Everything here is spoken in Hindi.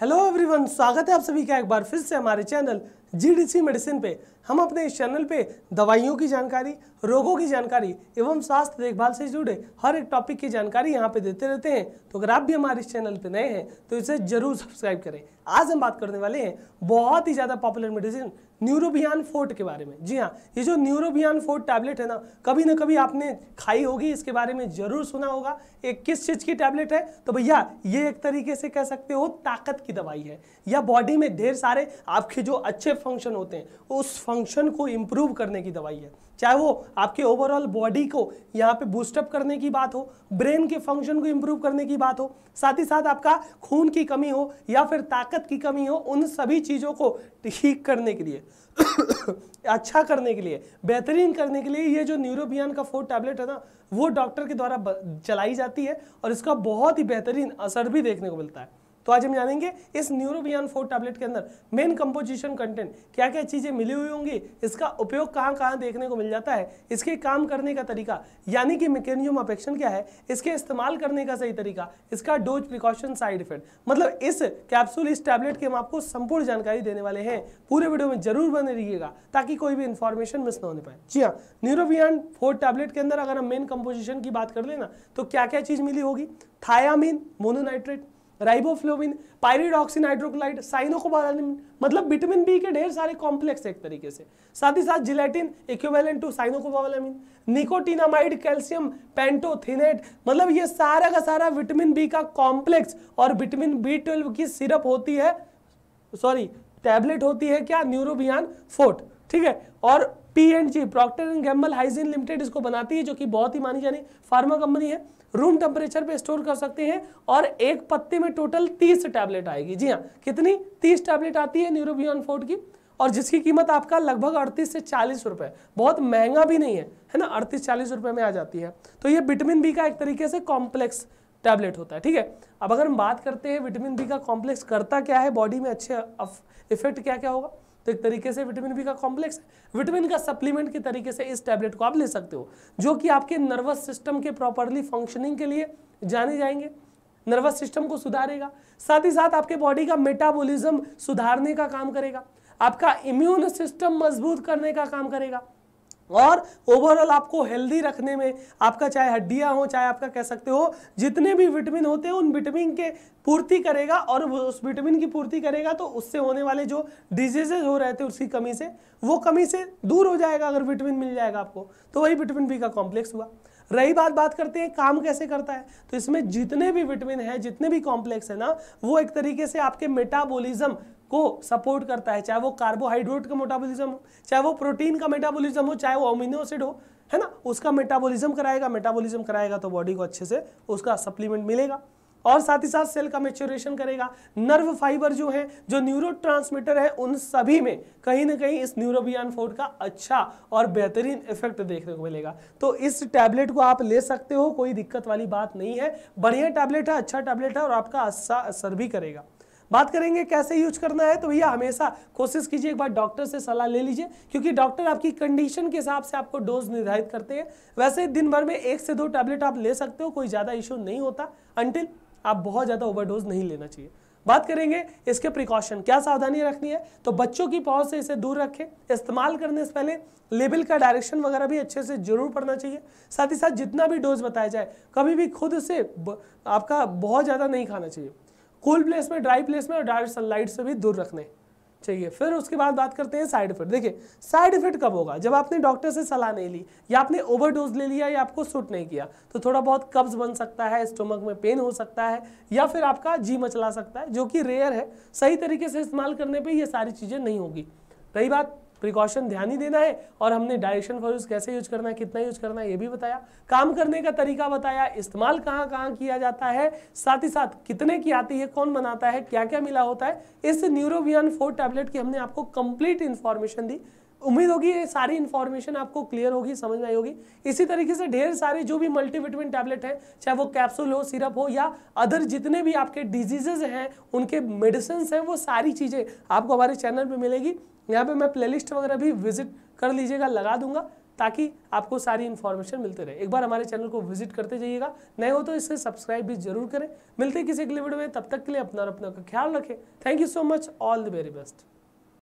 हेलो एवरीवन स्वागत है आप सभी का एक बार फिर से हमारे चैनल जीडीसी मेडिसिन पे हम अपने इस चैनल पे दवाइयों की जानकारी रोगों की जानकारी एवं स्वास्थ्य देखभाल से जुड़े हर एक टॉपिक की जानकारी यहाँ पे देते रहते हैं तो अगर आप भी हमारे इस चैनल पे नए हैं तो इसे जरूर सब्सक्राइब करें आज हम बात करने वाले हैं बहुत ही ज़्यादा पॉपुलर मेडिसिन न्यूरोबियान फोर्ट के बारे में जी हाँ ये जो न्यूरोबियान फोर्ट टैबलेट है ना कभी ना कभी आपने खाई होगी इसके बारे में जरूर सुना होगा एक किस चीज़ की टैबलेट है तो भैया ये एक तरीके से कह सकते हो ताकत की दवाई है या बॉडी में ढेर सारे आपके जो अच्छे फंक्शन होते हैं उस फंक्शन फंक्शन को इम्प्रूव करने की दवाई है चाहे वो आपके ओवरऑल बॉडी को यहाँ पे बूस्टअप करने की बात हो ब्रेन के फंक्शन को इम्प्रूव करने की बात हो साथ ही साथ आपका खून की कमी हो या फिर ताकत की कमी हो उन सभी चीज़ों को ठीक करने के लिए अच्छा करने के लिए बेहतरीन करने के लिए ये जो न्यूरोबियन का फोर टैबलेट है ना वो डॉक्टर के द्वारा चलाई जाती है और इसका बहुत ही बेहतरीन असर भी देखने को मिलता है तो आज हम जानेंगे इस न्यूरोबियन फोर टैबलेट के अंदर मेन कंपोजिशन कंटेंट क्या क्या चीज़ें मिली हुई होंगी इसका उपयोग कहाँ कहाँ देखने को मिल जाता है इसके काम करने का तरीका यानी कि मेकेनियम ऑफ क्या है इसके इस्तेमाल करने का सही तरीका इसका डोज प्रिकॉशन साइड इफेक्ट मतलब इस कैप्सूल इस टैबलेट की हम आपको संपूर्ण जानकारी देने वाले हैं पूरे वीडियो में जरूर बने रहिएगा ताकि कोई भी इन्फॉर्मेशन मिस ना होने पाए जी हाँ न्यूरोबियन फोर टैबलेट के अंदर अगर हम मेन कंपोजिशन की बात कर लेना तो क्या क्या चीज़ मिली होगी thiamine mononitrate riboflavin pyridoxine hydrochloride cyanocobalamin मतलब विटामिन बी के ढेर सारे कॉम्प्लेक्स एक तरीके से साथ ही साथ gelatin equivalent to cyanocobalamin nicotinamide calcium pantothenate मतलब ये सारा का सारा विटामिन बी का कॉम्प्लेक्स और विटामिन बी ट्वेल्व की सिरप होती है सॉरी टैबलेट होती है क्या न्यूरोबियान फोर्ट ठीक है और P and G Procter and Gamble hygiene limited इसको बनाती है जो कि बहुत ही मानी जानी फार्मा कंपनी है रूम टेम्परेचर पे स्टोर कर सकते हैं और एक पत्ते में टोटल तीस टैबलेट आएगी जी हाँ कितनी तीस टैबलेट आती है न्यूरोबियन फोर्ड की और जिसकी कीमत आपका लगभग अड़तीस से चालीस रुपए बहुत महंगा भी नहीं है है ना अड़तीस चालीस रुपए में आ जाती है तो ये विटामिन बी का एक तरीके से कॉम्प्लेक्स टैबलेट होता है ठीक है अब अगर हम बात करते हैं विटामिन बी का कॉम्प्लेक्स करता क्या है बॉडी में अच्छे इफेक्ट क्या क्या होगा तो एक तरीके से विटामिन बी का कॉम्प्लेक्स विटामिन का सप्लीमेंट के तरीके से इस टैबलेट को आप ले सकते हो जो कि आपके नर्वस सिस्टम के प्रॉपरली फंक्शनिंग के लिए जाने जाएंगे नर्वस सिस्टम को सुधारेगा साथ ही साथ आपके बॉडी का मेटाबोलिज्म सुधारने का काम करेगा आपका इम्यून सिस्टम मजबूत करने का काम करेगा और ओवरऑल आपको हेल्दी रखने में आपका चाहे हड्डियां हो चाहे आपका कह सकते हो जितने भी विटामिन होते हैं उन विटामिन के पूर्ति करेगा और उस विटामिन की पूर्ति करेगा तो उससे होने वाले जो डिजीजेज हो रहे थे उसकी कमी से वो कमी से दूर हो जाएगा अगर विटामिन मिल जाएगा आपको तो वही विटामिन बी का कॉम्प्लेक्स हुआ रही बात बात करते हैं काम कैसे करता है तो इसमें जितने भी विटामिन है जितने भी कॉम्प्लेक्स है ना वो एक तरीके से आपके मेटाबोलिज्म को सपोर्ट करता है चाहे वो कार्बोहाइड्रेट का मेटाबॉलिज्म हो चाहे वो प्रोटीन का मेटाबॉलिज्म हो चाहे वो अमीनो एसिड हो है ना उसका मेटाबॉलिज्म कराएगा मेटाबॉलिज्म कराएगा तो बॉडी को अच्छे से उसका सप्लीमेंट मिलेगा और साथ ही साथ सेल का मेच्योरेशन करेगा नर्व फाइबर जो है जो न्यूरो ट्रांसमीटर है उन सभी में कहीं ना कहीं इस न्यूरोबियन फोर्ड का अच्छा और बेहतरीन इफेक्ट देखने को मिलेगा तो इस टैबलेट को आप ले सकते हो कोई दिक्कत वाली बात नहीं है बढ़िया टैबलेट है अच्छा टैबलेट है और आपका अच्छा असर भी करेगा बात करेंगे कैसे यूज करना है तो भैया हमेशा कोशिश कीजिए एक बार डॉक्टर से सलाह ले लीजिए क्योंकि डॉक्टर आपकी कंडीशन के हिसाब से आपको डोज निर्धारित करते हैं वैसे दिन भर में एक से दो टैबलेट आप ले सकते हो कोई ज़्यादा इश्यू नहीं होता अंटिल आप बहुत ज़्यादा ओवरडोज नहीं लेना चाहिए बात करेंगे इसके प्रिकॉशन क्या सावधानी रखनी है तो बच्चों की पहुंच से इसे दूर रखें इस्तेमाल करने से पहले लेबल का डायरेक्शन वगैरह भी अच्छे से जरूर पढ़ना चाहिए साथ ही साथ जितना भी डोज बताया जाए कभी भी खुद से आपका बहुत ज़्यादा नहीं खाना चाहिए कोल्ड प्लेस में ड्राई प्लेस में और डायरेक्ट सनलाइट से भी दूर रखने चाहिए फिर उसके बाद बात करते हैं साइड इफेक्ट देखिए साइड इफेक्ट कब होगा जब आपने डॉक्टर से सलाह नहीं ली या आपने ओवरडोज ले लिया या आपको सूट नहीं किया तो थोड़ा बहुत कब्ज बन सकता है स्टोमक में पेन हो सकता है या फिर आपका जी मचला सकता है जो कि रेयर है सही तरीके से इस्तेमाल करने पर यह सारी चीज़ें नहीं होगी रही बात प्रिकॉशन ध्यान ही देना है और हमने डायरेक्शन फॉर यूज कैसे यूज करना है कितना यूज करना है ये भी बताया काम करने का तरीका बताया इस्तेमाल कहाँ कहाँ किया जाता है साथ ही साथ कितने की आती है कौन बनाता है क्या क्या मिला होता है इस न्यूरोवियन फोर टैबलेट की हमने आपको कंप्लीट इन्फॉर्मेशन दी उम्मीद होगी ये सारी इन्फॉर्मेशन आपको क्लियर होगी समझ में आई होगी इसी तरीके से ढेर सारे जो भी मल्टीविटामिन टैबलेट हैं चाहे वो कैप्सूल हो सिरप हो या अदर जितने भी आपके डिजीजेज हैं उनके मेडिसिन हैं वो सारी चीज़ें आपको हमारे चैनल पर मिलेगी यहाँ पे मैं प्लेलिस्ट वगैरह भी विजिट कर लीजिएगा लगा दूंगा ताकि आपको सारी इन्फॉर्मेशन मिलते रहे एक बार हमारे चैनल को विजिट करते जाइएगा नए हो तो इसे सब्सक्राइब भी जरूर करें मिलते किसी अगले वीडियो में तब तक के लिए अपना और अपना का ख्याल रखें thank you so much all the very best